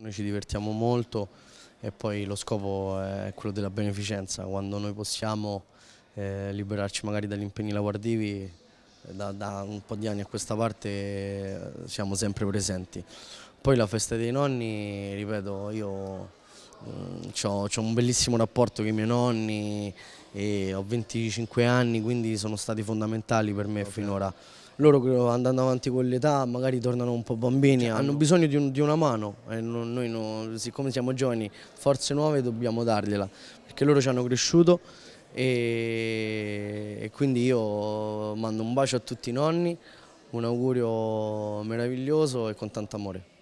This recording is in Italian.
Noi ci divertiamo molto e poi lo scopo è quello della beneficenza, quando noi possiamo eh, liberarci magari dagli impegni lavorativi, eh, da, da, un po' di anni a questa parte eh, siamo sempre presenti. Poi la festa dei nonni, ripeto, io mh, mm, ho, ho un bellissimo rapporto con i miei nonni, e ho 25 anni quindi sono stati fondamentali per me okay. finora. Loro andando avanti con l'età magari tornano un po' bambini, cioè, hanno bisogno di, un, di una mano, eh, non, noi no, siccome siamo giovani, forze nuove dobbiamo dargliela, perché loro ci hanno cresciuto e, e quindi io mando un bacio a tutti i nonni, un augurio meraviglioso e con tanto amore.